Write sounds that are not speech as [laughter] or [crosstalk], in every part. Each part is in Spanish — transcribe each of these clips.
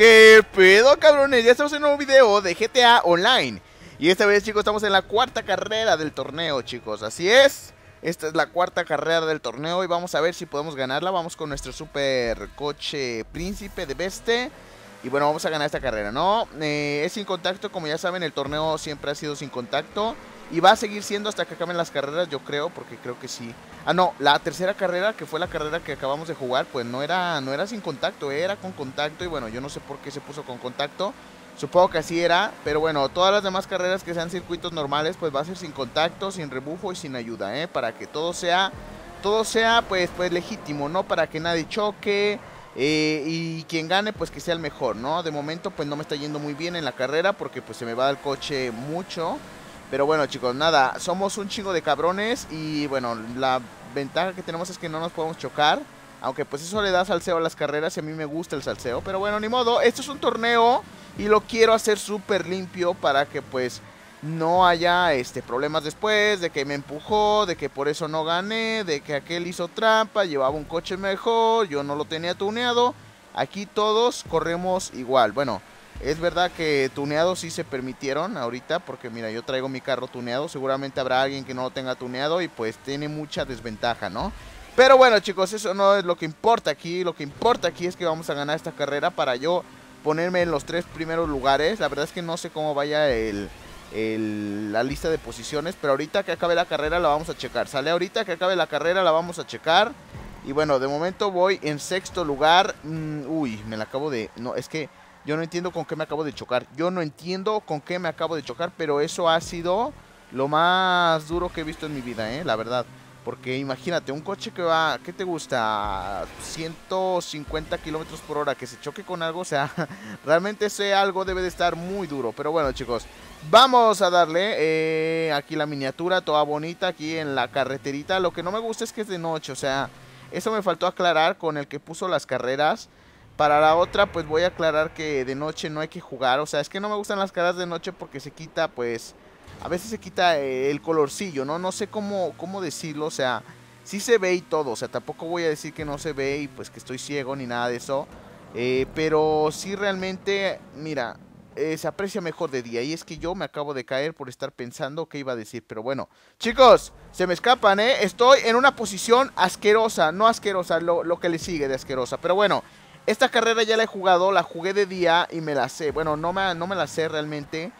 ¿Qué pedo, cabrones? Ya estamos en un nuevo video de GTA Online. Y esta vez, chicos, estamos en la cuarta carrera del torneo, chicos. Así es. Esta es la cuarta carrera del torneo y vamos a ver si podemos ganarla. Vamos con nuestro super coche príncipe de Beste. Y bueno, vamos a ganar esta carrera, ¿no? Eh, es sin contacto, como ya saben, el torneo siempre ha sido sin contacto y va a seguir siendo hasta que acaben las carreras, yo creo, porque creo que sí. Ah, no, la tercera carrera, que fue la carrera que acabamos de jugar, pues no era, no era sin contacto, era con contacto y bueno, yo no sé por qué se puso con contacto. Supongo que así era, pero bueno, todas las demás carreras que sean circuitos normales, pues va a ser sin contacto, sin rebujo y sin ayuda, ¿eh? Para que todo sea, todo sea, pues, pues legítimo, ¿no? Para que nadie choque, eh, y quien gane, pues que sea el mejor, ¿no? De momento, pues no me está yendo muy bien en la carrera porque pues se me va el coche mucho. Pero bueno, chicos, nada, somos un chingo de cabrones y bueno, la ventaja que tenemos es que no nos podemos chocar. Aunque pues eso le da salseo a las carreras y a mí me gusta el salseo. Pero bueno, ni modo, esto es un torneo y lo quiero hacer súper limpio para que pues no haya este problemas después de que me empujó, de que por eso no gané, de que aquel hizo trampa, llevaba un coche mejor, yo no lo tenía tuneado. Aquí todos corremos igual. Bueno, es verdad que tuneados sí se permitieron ahorita, porque mira, yo traigo mi carro tuneado, seguramente habrá alguien que no lo tenga tuneado y pues tiene mucha desventaja, ¿no? Pero bueno chicos, eso no es lo que importa aquí, lo que importa aquí es que vamos a ganar esta carrera para yo ponerme en los tres primeros lugares. La verdad es que no sé cómo vaya la lista de posiciones, pero ahorita que acabe la carrera la vamos a checar. Sale ahorita que acabe la carrera la vamos a checar. Y bueno, de momento voy en sexto lugar. Mm, uy, me la acabo de... No, es que yo no entiendo con qué me acabo de chocar. Yo no entiendo con qué me acabo de chocar, pero eso ha sido lo más duro que he visto en mi vida, ¿eh? la verdad. Porque imagínate, un coche que va, ¿qué te gusta? 150 kilómetros por hora, que se choque con algo, o sea, [laughs] realmente ese algo debe de estar muy duro. Pero bueno, chicos, vamos a darle eh, aquí la miniatura, toda bonita, aquí en la carreterita. Lo que no me gusta es que es de noche, o sea, eso me faltó aclarar con el que puso las carreras. Para la otra, pues voy a aclarar que de noche no hay que jugar. O sea, es que no me gustan las caras de noche porque se quita, pues... A veces se quita eh, el colorcillo, ¿no? No sé cómo, cómo decirlo, o sea... Sí se ve y todo, o sea, tampoco voy a decir que no se ve y pues que estoy ciego ni nada de eso. Eh, pero sí realmente, mira, eh, se aprecia mejor de día. Y es que yo me acabo de caer por estar pensando qué iba a decir. Pero bueno, chicos, se me escapan, ¿eh? Estoy en una posición asquerosa, no asquerosa, lo, lo que le sigue de asquerosa. Pero bueno, esta carrera ya la he jugado, la jugué de día y me la sé. Bueno, no me, no me la sé realmente,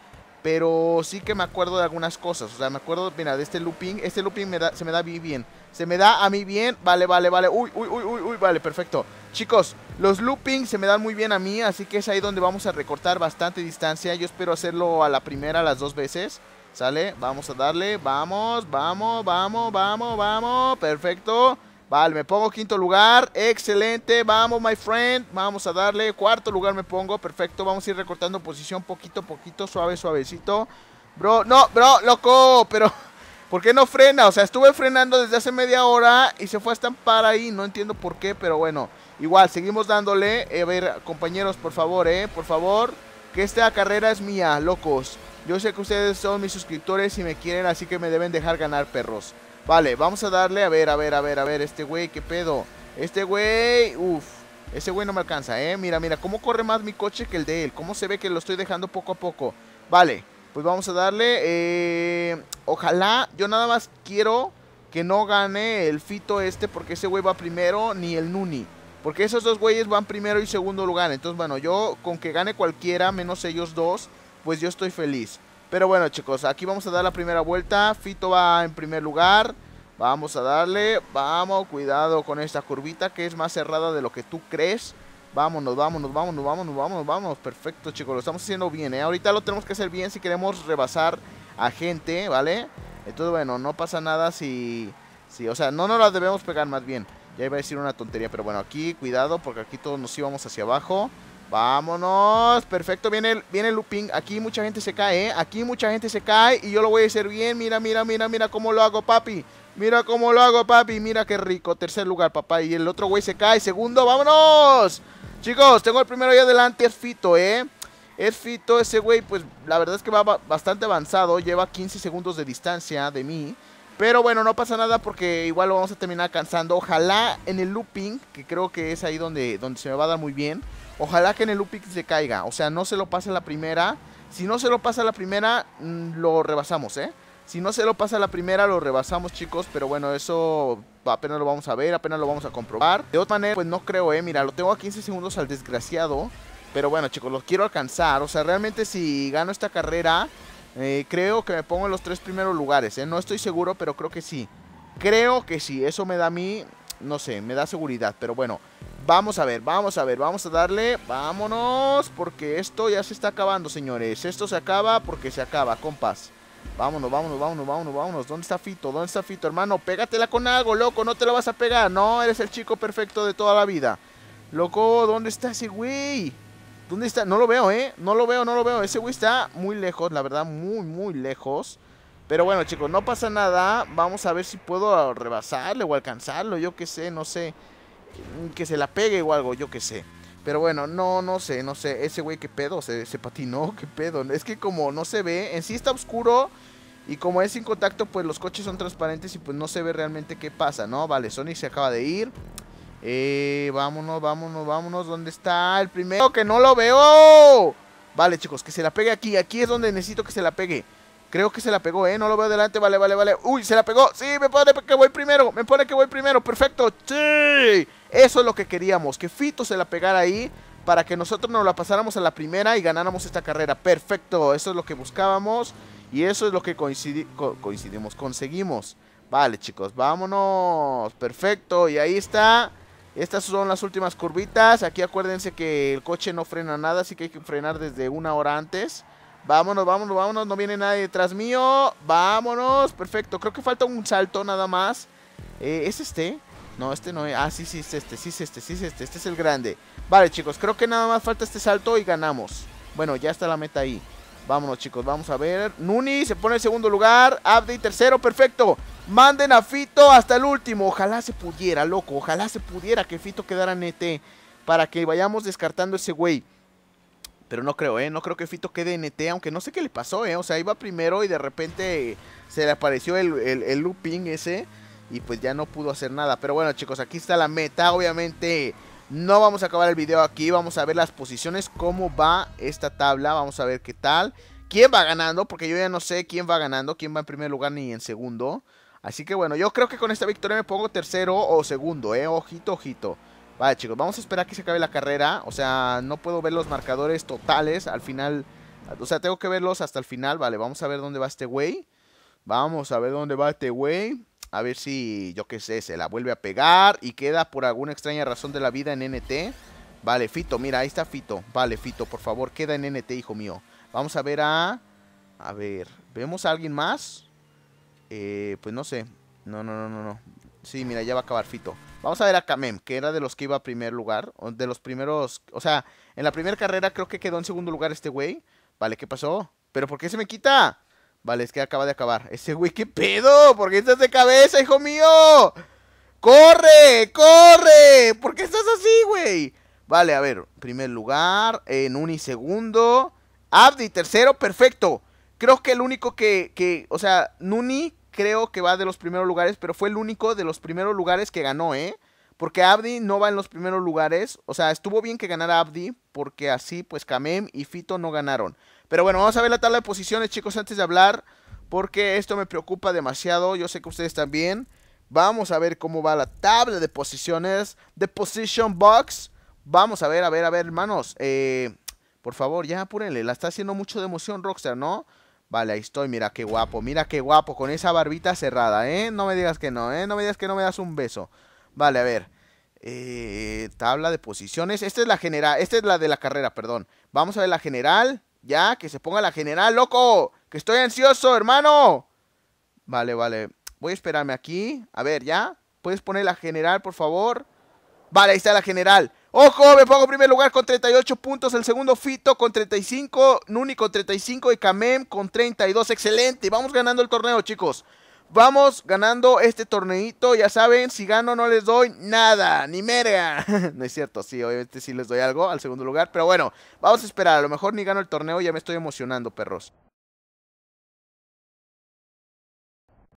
pero sí que me acuerdo de algunas cosas. O sea, me acuerdo, mira, de este looping. Este looping se me da bien. Se me da a mí bien. Vale, vale, vale. Uy, uy, uy, uy, uy, vale, perfecto. Chicos, los loopings se me dan muy bien a mí, así que es ahí donde vamos a recortar bastante distancia. Yo espero hacerlo a la primera, las dos veces. ¿Sale? Vamos a darle. Vamos, vamos, vamos, vamos, vamos. Perfecto. Vale, me pongo quinto lugar. Excelente. Vamos, my friend. Vamos a darle. Cuarto lugar me pongo. Perfecto. Vamos a ir recortando posición poquito a poquito. Suave, suavecito. Bro, no, bro, loco. Pero, [laughs] ¿por qué no frena? O sea, estuve frenando desde hace media hora y se fue a estampar ahí. No entiendo por qué, pero bueno. Igual, seguimos dándole. Eh, a ver, compañeros, por favor, eh. Por favor. Que esta carrera es mía, locos. Yo sé que ustedes son mis suscriptores y me quieren, así que me deben dejar ganar, perros. Vale, vamos a darle, a ver, a ver, a ver, a ver, este güey, qué pedo. Este güey, uff, ese güey no me alcanza, eh. Mira, mira, cómo corre más mi coche que el de él. Cómo se ve que lo estoy dejando poco a poco. Vale, pues vamos a darle, eh, ojalá, yo nada más quiero que no gane el Fito este porque ese güey va primero, ni el Nuni. Porque esos dos güeyes van primero y segundo lugar. Entonces, bueno, yo con que gane cualquiera, menos ellos dos, pues yo estoy feliz. Pero bueno, chicos, aquí vamos a dar la primera vuelta. Fito va en primer lugar. Vamos a darle. Vamos, cuidado con esta curvita que es más cerrada de lo que tú crees. Vámonos, vámonos, vámonos, vámonos, vámonos, vámonos. Perfecto, chicos, lo estamos haciendo bien, ¿eh? Ahorita lo tenemos que hacer bien si queremos rebasar a gente, ¿vale? Entonces, bueno, no pasa nada si... si o sea, no nos la debemos pegar más bien. Ya iba a decir una tontería, pero bueno, aquí cuidado porque aquí todos nos íbamos hacia abajo. Vámonos, perfecto, viene el, viene looping Aquí mucha gente se cae, ¿eh? Aquí mucha gente se cae y yo lo voy a hacer bien Mira, mira, mira, mira cómo lo hago, papi Mira cómo lo hago, papi, mira qué rico Tercer lugar, papá, y el otro güey se cae Segundo, vámonos Chicos, tengo el primero ahí adelante, es Fito, ¿eh? Es Fito, ese güey, pues la verdad es que va bastante avanzado Lleva 15 segundos de distancia de mí pero bueno, no pasa nada porque igual lo vamos a terminar cansando. Ojalá en el looping, que creo que es ahí donde, donde se me va a dar muy bien. Ojalá que en el Upix se caiga. O sea, no se lo pase la primera. Si no se lo pasa la primera, mm, lo rebasamos, ¿eh? Si no se lo pasa la primera, lo rebasamos, chicos. Pero bueno, eso apenas lo vamos a ver, apenas lo vamos a comprobar. De otra manera, pues no creo, ¿eh? Mira, lo tengo a 15 segundos al desgraciado. Pero bueno, chicos, los quiero alcanzar. O sea, realmente si gano esta carrera, eh, creo que me pongo en los tres primeros lugares, ¿eh? No estoy seguro, pero creo que sí. Creo que sí. Eso me da a mí, no sé, me da seguridad. Pero bueno, Vamos a ver, vamos a ver, vamos a darle Vámonos, porque esto ya se está acabando, señores Esto se acaba porque se acaba, compas Vámonos, vámonos, vámonos, vámonos, vámonos ¿Dónde está Fito? ¿Dónde está Fito, hermano? Pégatela con algo, loco, no te la vas a pegar No, eres el chico perfecto de toda la vida Loco, ¿dónde está ese güey? ¿Dónde está? No lo veo, ¿eh? No lo veo, no lo veo Ese güey está muy lejos, la verdad, muy, muy lejos Pero bueno, chicos, no pasa nada Vamos a ver si puedo rebasarle o alcanzarlo Yo qué sé, no sé que se la pegue o algo, yo que sé. Pero bueno, no, no sé, no sé. Ese güey, qué pedo, se, se patinó, qué pedo. Es que como no se ve, en sí está oscuro. Y como es sin contacto, pues los coches son transparentes y pues no se ve realmente qué pasa, ¿no? Vale, Sonic se acaba de ir. Eh, vámonos, vámonos, vámonos. ¿Dónde está el primero? ¡Que no lo veo! Vale, chicos, que se la pegue aquí. Aquí es donde necesito que se la pegue. Creo que se la pegó, ¿eh? No lo veo adelante. Vale, vale, vale. Uy, se la pegó. Sí, me pone que voy primero. Me pone que voy primero. Perfecto. Sí. Eso es lo que queríamos. Que Fito se la pegara ahí para que nosotros nos la pasáramos a la primera y ganáramos esta carrera. Perfecto. Eso es lo que buscábamos y eso es lo que coincidimos. Conseguimos. Vale, chicos. Vámonos. Perfecto. Y ahí está. Estas son las últimas curvitas. Aquí acuérdense que el coche no frena nada, así que hay que frenar desde una hora antes. Vámonos, vámonos, vámonos. No viene nadie detrás mío. Vámonos. Perfecto. Creo que falta un salto nada más. Eh, ¿Es este? No, este no es. Ah, sí, sí, es este. Sí, este. Sí, es este. Este es el grande. Vale, chicos. Creo que nada más falta este salto y ganamos. Bueno, ya está la meta ahí. Vámonos, chicos. Vamos a ver. Nuni se pone en segundo lugar. Abdi tercero. Perfecto. Manden a Fito hasta el último. Ojalá se pudiera, loco. Ojalá se pudiera que Fito quedara nete Para que vayamos descartando ese güey. Pero no creo, ¿eh? No creo que Fito quede ET, e aunque no sé qué le pasó, ¿eh? O sea, iba primero y de repente se le apareció el, el looping ese y pues ya no pudo hacer nada. Pero bueno, chicos, aquí está la meta. Obviamente no vamos a acabar el video aquí. Vamos a ver las posiciones, cómo va esta tabla. Vamos a ver qué tal. ¿Quién va ganando? Porque yo ya no sé quién va ganando, quién va en primer lugar ni en segundo. Así que bueno, yo creo que con esta victoria me pongo tercero o segundo, ¿eh? Ojito, ojito. Vale, chicos, vamos a esperar que se acabe la carrera. O sea, no puedo ver los marcadores totales al final. O sea, tengo que verlos hasta el final. Vale, vamos a ver dónde va este güey. Vamos a ver dónde va este güey. A ver si, yo qué sé, se la vuelve a pegar y queda por alguna extraña razón de la vida en NT. Vale, Fito, mira, ahí está Fito. Vale, Fito, por favor, queda en NT, hijo mío. Vamos a ver a... A ver, ¿vemos a alguien más? Eh, pues no sé. No, no, no, no, no. Sí, mira, ya va a acabar Fito. Vamos a ver a Kamem, e que era de los que iba a primer lugar. De los primeros. O sea, en la primera carrera creo que quedó en segundo lugar este güey. Vale, ¿qué pasó? ¿Pero por qué se me quita? Vale, es que acaba de acabar. Ese güey, ¿qué pedo? ¿Por qué estás de cabeza, hijo mío? ¡Corre! ¡Corre! ¿Por qué estás así, güey? Vale, a ver. Primer lugar. Nuni, segundo. Abdi, tercero, perfecto. Creo que el único que, que o sea, Nuni creo que va de los primeros lugares, pero fue el único de los primeros lugares que ganó, ¿eh? Porque Abdi no va en los primeros lugares. O sea, estuvo bien que ganara Abdi, porque así pues Kamem y Fito no ganaron. Pero bueno, vamos a ver la tabla de posiciones, chicos, antes de hablar, porque esto me preocupa demasiado. Yo sé que ustedes también. Vamos a ver cómo va la tabla de posiciones. The Position Box. Vamos a ver, a ver, a ver, hermanos. Eh, por favor, ya apúrenle. La está haciendo mucho de emoción Rockstar, ¿no? Vale, ahí estoy, mira qué guapo, mira qué guapo Con esa barbita cerrada, ¿eh? No me digas que no, ¿eh? No me digas que no me das un beso Vale, a ver eh, Tabla de posiciones Esta es la general, esta es la de la carrera, perdón Vamos a ver la general Ya, que se ponga la general, loco Que estoy ansioso, hermano Vale, vale, voy a esperarme aquí A ver, ya, ¿puedes poner la general, por favor? Vale, ahí está la general Ojo, me pongo en primer lugar con 38 puntos. El segundo Fito con 35. Nuni con 35. Y Kamem con 32. Excelente. Vamos ganando el torneo, chicos. Vamos ganando este torneito. Ya saben, si gano no les doy nada. Ni merga. [laughs] no es cierto, sí, obviamente sí les doy algo al segundo lugar. Pero bueno, vamos a esperar. A lo mejor ni gano el torneo. Ya me estoy emocionando, perros.